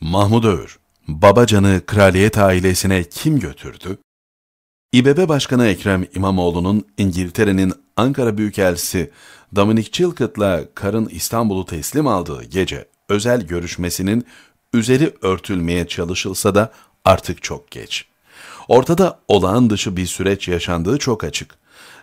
Mahmud Öğür, Babacan'ı kraliyet ailesine kim götürdü? İBB Başkanı Ekrem İmamoğlu'nun İngiltere'nin Ankara Büyükelçisi Dominic Chilcott'la karın İstanbul'u teslim aldığı gece özel görüşmesinin üzeri örtülmeye çalışılsa da artık çok geç. Ortada olağan dışı bir süreç yaşandığı çok açık.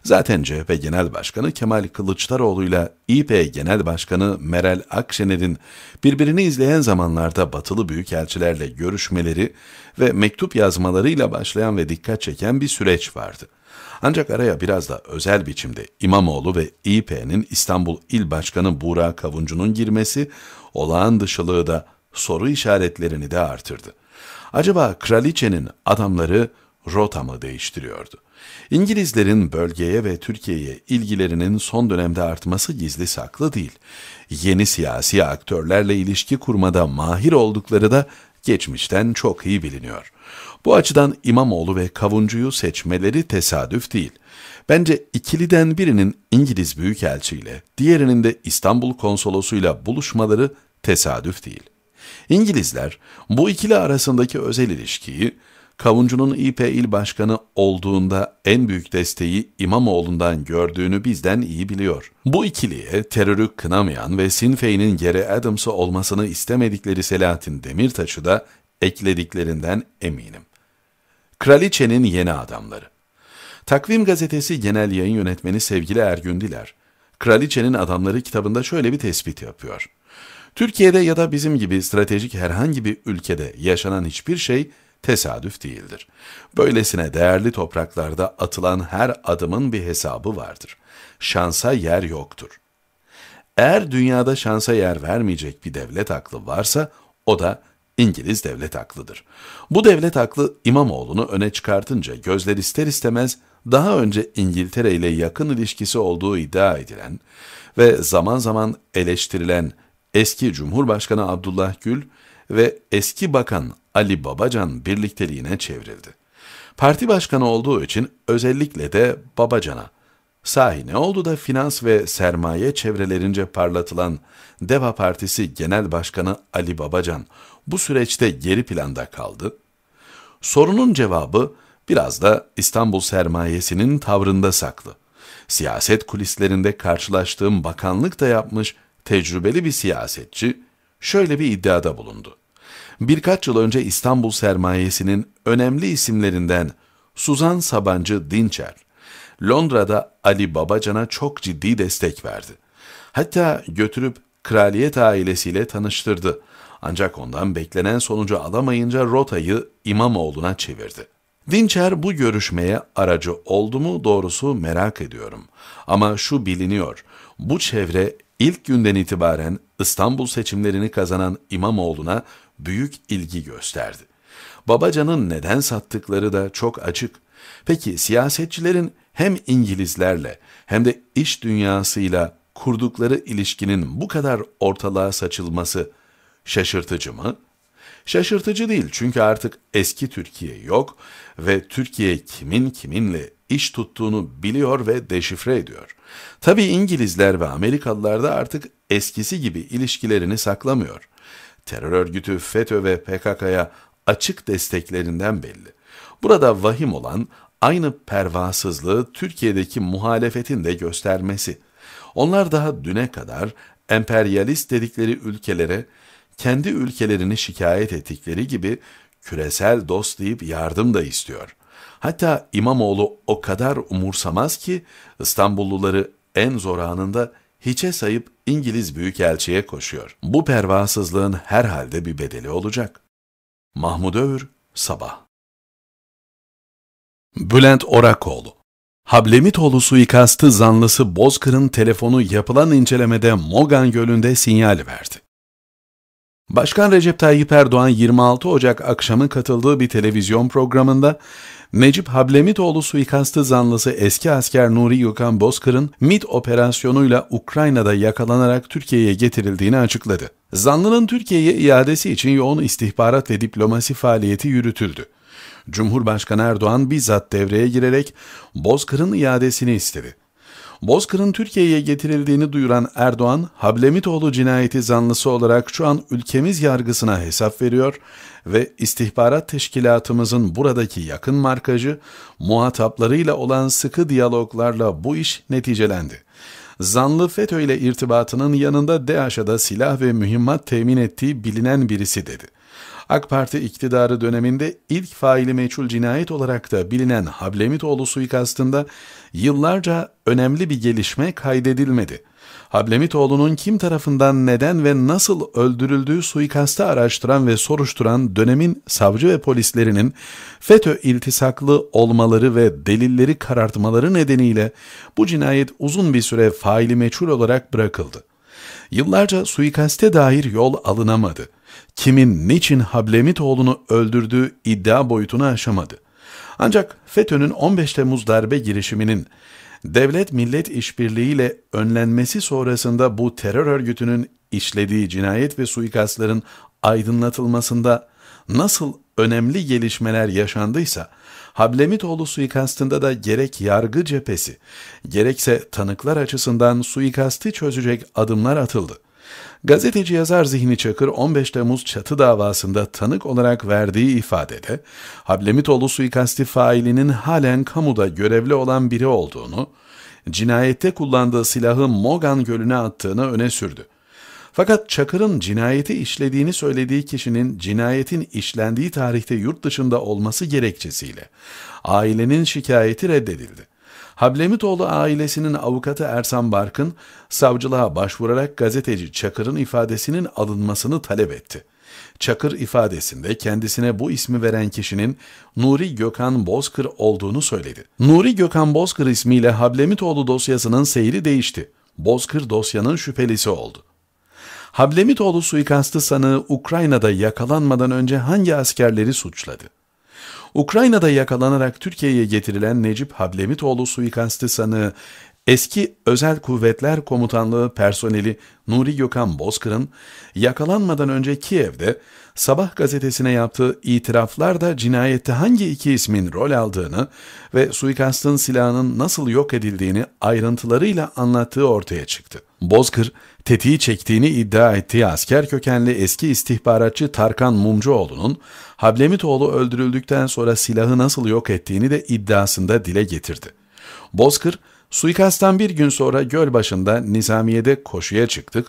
Zaten CHP Genel Başkanı Kemal Kılıçdaroğlu ile İP Genel Başkanı Meral Akşener'in birbirini izleyen zamanlarda batılı büyükelçilerle görüşmeleri ve mektup yazmalarıyla başlayan ve dikkat çeken bir süreç vardı. Ancak araya biraz da özel biçimde İmamoğlu ve İP'nin İstanbul İl Başkanı Buğra Kavuncu'nun girmesi olağan dışılığı da soru işaretlerini de artırdı. Acaba kraliçenin adamları rotamı değiştiriyordu. İngilizlerin bölgeye ve Türkiye'ye ilgilerinin son dönemde artması gizli saklı değil. Yeni siyasi aktörlerle ilişki kurmada mahir oldukları da geçmişten çok iyi biliniyor. Bu açıdan İmamoğlu ve Kavuncu'yu seçmeleri tesadüf değil. Bence ikiliden birinin İngiliz büyükelçiyle, diğerinin de İstanbul konsolosuyla buluşmaları tesadüf değil. İngilizler bu ikili arasındaki özel ilişkiyi Kavuncu'nun İP İl Başkanı olduğunda en büyük desteği İmamoğlu'ndan gördüğünü bizden iyi biliyor. Bu ikiliye terörü kınamayan ve Sinfey'nin geri Adams'ı olmasını istemedikleri Selahattin Demirtaş'ı da eklediklerinden eminim. Kraliçenin yeni adamları Takvim gazetesi genel yayın yönetmeni sevgili Ergün Diler, Kraliçenin Adamları kitabında şöyle bir tespit yapıyor. Türkiye'de ya da bizim gibi stratejik herhangi bir ülkede yaşanan hiçbir şey tesadüf değildir. Böylesine değerli topraklarda atılan her adımın bir hesabı vardır. Şansa yer yoktur. Eğer dünyada şansa yer vermeyecek bir devlet aklı varsa o da İngiliz devlet aklıdır. Bu devlet aklı İmamoğlu'nu öne çıkartınca gözler ister istemez daha önce İngiltere ile yakın ilişkisi olduğu iddia edilen ve zaman zaman eleştirilen eski Cumhurbaşkanı Abdullah Gül, ve eski bakan Ali Babacan birlikteliğine çevrildi. Parti başkanı olduğu için özellikle de Babacan'a, sahi ne oldu da finans ve sermaye çevrelerince parlatılan DEVA Partisi Genel Başkanı Ali Babacan bu süreçte geri planda kaldı? Sorunun cevabı biraz da İstanbul sermayesinin tavrında saklı. Siyaset kulislerinde karşılaştığım bakanlık da yapmış tecrübeli bir siyasetçi, şöyle bir iddiada bulundu. Birkaç yıl önce İstanbul sermayesinin önemli isimlerinden Suzan Sabancı Dinçer, Londra'da Ali Babacan'a çok ciddi destek verdi. Hatta götürüp kraliyet ailesiyle tanıştırdı. Ancak ondan beklenen sonucu alamayınca rotayı İmamoğlu'na çevirdi. Dinçer bu görüşmeye aracı oldu mu doğrusu merak ediyorum. Ama şu biliniyor, bu çevre ilk günden itibaren İstanbul seçimlerini kazanan İmamoğlu'na büyük ilgi gösterdi. Babacan'ın neden sattıkları da çok açık. Peki siyasetçilerin hem İngilizlerle hem de iş dünyasıyla kurdukları ilişkinin bu kadar ortalığa saçılması şaşırtıcı mı? Şaşırtıcı değil çünkü artık eski Türkiye yok ve Türkiye kimin kiminle iş tuttuğunu biliyor ve deşifre ediyor. Tabi İngilizler ve Amerikalılar da artık eskisi gibi ilişkilerini saklamıyor. Terör örgütü FETÖ ve PKK'ya açık desteklerinden belli. Burada vahim olan aynı pervasızlığı Türkiye'deki muhalefetin de göstermesi. Onlar daha düne kadar emperyalist dedikleri ülkelere kendi ülkelerini şikayet ettikleri gibi küresel dost deyip yardım da istiyor. Hatta İmamoğlu o kadar umursamaz ki İstanbulluları en zor anında hiçe sayıp İngiliz Büyükelçi'ye koşuyor. Bu pervasızlığın herhalde bir bedeli olacak. Mahmud Öğür Sabah Bülent Orakoğlu Hablemitoğlu suikastı zanlısı Bozkır'ın telefonu yapılan incelemede Mogan Gölü'nde sinyal verdi. Başkan Recep Tayyip Erdoğan 26 Ocak akşamı katıldığı bir televizyon programında Necip Hablemitoğlu suikastı zanlısı eski asker Nuri Gökhan Bozkır'ın MIT operasyonuyla Ukrayna'da yakalanarak Türkiye'ye getirildiğini açıkladı. Zanlının Türkiye'ye iadesi için yoğun istihbarat ve diplomasi faaliyeti yürütüldü. Cumhurbaşkanı Erdoğan bizzat devreye girerek Bozkır'ın iadesini istedi. Bozkır'ın Türkiye'ye getirildiğini duyuran Erdoğan, Hablemitoğlu cinayeti zanlısı olarak şu an ülkemiz yargısına hesap veriyor ve istihbarat teşkilatımızın buradaki yakın markajı, muhataplarıyla olan sıkı diyaloglarla bu iş neticelendi. Zanlı FETÖ ile irtibatının yanında DAEŞ'a da silah ve mühimmat temin ettiği bilinen birisi dedi. AK Parti iktidarı döneminde ilk faili meçhul cinayet olarak da bilinen Hablemitoğlu suikastında yıllarca önemli bir gelişme kaydedilmedi. Hablemitoğlu'nun kim tarafından neden ve nasıl öldürüldüğü suikastı araştıran ve soruşturan dönemin savcı ve polislerinin FETÖ iltisaklı olmaları ve delilleri karartmaları nedeniyle bu cinayet uzun bir süre faili meçhul olarak bırakıldı. Yıllarca suikaste dair yol alınamadı kimin niçin Hablemit oğlunu öldürdüğü iddia boyutunu aşamadı. Ancak FETÖ'nün 15 Temmuz darbe girişiminin devlet-millet işbirliğiyle önlenmesi sonrasında bu terör örgütünün işlediği cinayet ve suikastların aydınlatılmasında nasıl önemli gelişmeler yaşandıysa, Hablemitoğlu suikastında da gerek yargı cephesi, gerekse tanıklar açısından suikasti çözecek adımlar atıldı. Gazeteci yazar Zihni Çakır 15 Temmuz çatı davasında tanık olarak verdiği ifadede Hablemitoğlu suikasti failinin halen kamuda görevli olan biri olduğunu, cinayette kullandığı silahı Mogan Gölü'ne attığını öne sürdü. Fakat Çakır'ın cinayeti işlediğini söylediği kişinin cinayetin işlendiği tarihte yurt dışında olması gerekçesiyle ailenin şikayeti reddedildi. Hablemitoğlu ailesinin avukatı Ersan Barkın, savcılığa başvurarak gazeteci Çakır'ın ifadesinin alınmasını talep etti. Çakır ifadesinde kendisine bu ismi veren kişinin Nuri Gökhan Bozkır olduğunu söyledi. Nuri Gökhan Bozkır ismiyle Hablemitoğlu dosyasının seyri değişti. Bozkır dosyanın şüphelisi oldu. Hablemitoğlu suikastı sanığı Ukrayna'da yakalanmadan önce hangi askerleri suçladı? Ukrayna'da yakalanarak Türkiye'ye getirilen Necip Hablemitoğlu suikastı sanığı Eski Özel Kuvvetler Komutanlığı personeli Nuri Gökhan Bozkır'ın yakalanmadan önce Kiev'de Sabah gazetesine yaptığı itiraflarda cinayette hangi iki ismin rol aldığını ve suikastın silahının nasıl yok edildiğini ayrıntılarıyla anlattığı ortaya çıktı. Bozkır, tetiği çektiğini iddia ettiği asker kökenli eski istihbaratçı Tarkan Mumcuoğlu'nun Hablemitoğlu öldürüldükten sonra silahı nasıl yok ettiğini de iddiasında dile getirdi. Bozkır, Suikasttan bir gün sonra göl başında Nizamiye'de koşuya çıktık.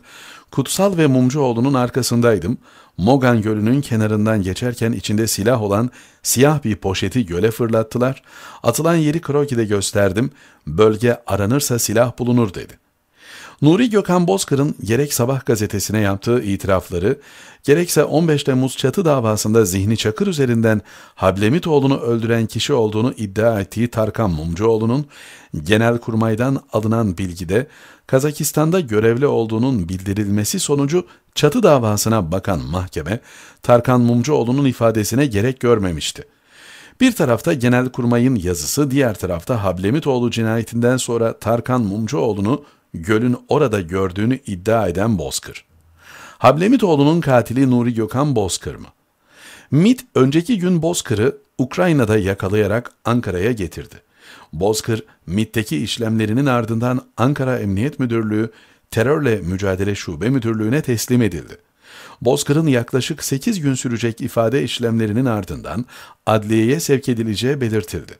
Kutsal ve Mumcuoğlu'nun arkasındaydım. Mogan Gölü'nün kenarından geçerken içinde silah olan siyah bir poşeti göle fırlattılar. Atılan yeri Kroki'de gösterdim. Bölge aranırsa silah bulunur dedi. Nuri Gökhan Bozkır'ın gerek Sabah gazetesine yaptığı itirafları, gerekse 15 Temmuz çatı davasında Zihni Çakır üzerinden Hablemitoğlu'nu öldüren kişi olduğunu iddia ettiği Tarkan Mumcuoğlu'nun genelkurmaydan alınan bilgide Kazakistan'da görevli olduğunun bildirilmesi sonucu çatı davasına bakan mahkeme Tarkan Mumcuoğlu'nun ifadesine gerek görmemişti. Bir tarafta Genelkurmay'ın yazısı, diğer tarafta Hablemitoğlu cinayetinden sonra Tarkan Mumcuoğlu'nu gölün orada gördüğünü iddia eden Bozkır. Hablemitoğlu'nun katili Nuri Gökhan Bozkır mı? MIT önceki gün Bozkır'ı Ukrayna'da yakalayarak Ankara'ya getirdi. Bozkır, MIT'teki işlemlerinin ardından Ankara Emniyet Müdürlüğü Terörle Mücadele Şube Müdürlüğü'ne teslim edildi. Bozkır'ın yaklaşık 8 gün sürecek ifade işlemlerinin ardından adliyeye sevk edileceği belirtildi.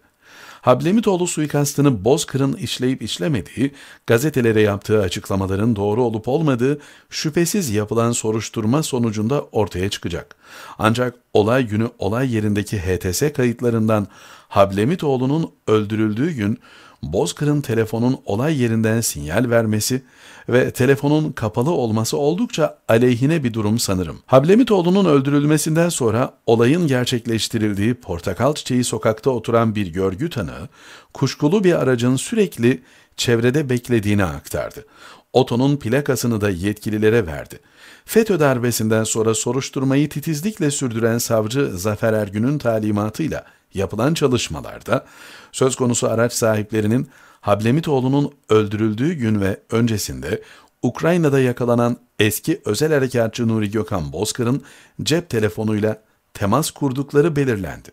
Hablemitoğlu suikastını Bozkır'ın işleyip işlemediği, gazetelere yaptığı açıklamaların doğru olup olmadığı şüphesiz yapılan soruşturma sonucunda ortaya çıkacak. Ancak olay günü olay yerindeki HTS kayıtlarından Hablemitoğlu'nun öldürüldüğü gün Bozkır'ın telefonun olay yerinden sinyal vermesi ve telefonun kapalı olması oldukça aleyhine bir durum sanırım. Hablemitoğlu'nun öldürülmesinden sonra olayın gerçekleştirildiği Portakal Çiçeği sokakta oturan bir görgü tanığı, kuşkulu bir aracın sürekli çevrede beklediğini aktardı. Oto'nun plakasını da yetkililere verdi. FETÖ darbesinden sonra soruşturmayı titizlikle sürdüren savcı Zafer Ergün'ün talimatıyla Yapılan çalışmalarda söz konusu araç sahiplerinin Hablemitoğlu'nun öldürüldüğü gün ve öncesinde Ukrayna'da yakalanan eski özel harekatçı Nuri Gökhan Bozkır'ın cep telefonuyla temas kurdukları belirlendi.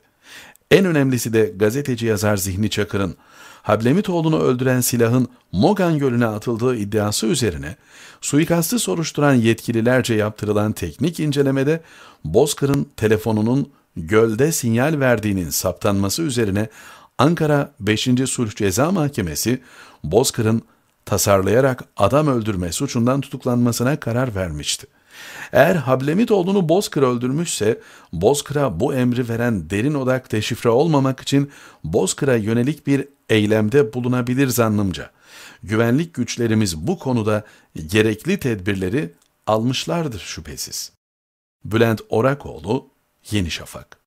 En önemlisi de gazeteci yazar Zihni Çakır'ın Hablemitoğlu'nu öldüren silahın Mogan Gölü'ne atıldığı iddiası üzerine suikastı soruşturan yetkililerce yaptırılan teknik incelemede Bozkır'ın telefonunun gölde sinyal verdiğinin saptanması üzerine Ankara 5. Sulh Ceza Mahkemesi Bozkır'ın tasarlayarak adam öldürme suçundan tutuklanmasına karar vermişti. Eğer Hablemitoğlu'nu Bozkır öldürmüşse, Bozkır'a bu emri veren derin odak deşifre olmamak için Bozkır'a yönelik bir eylemde bulunabilir zannımca. Güvenlik güçlerimiz bu konuda gerekli tedbirleri almışlardır şüphesiz. Bülent Orakoğlu, Yeni Şafak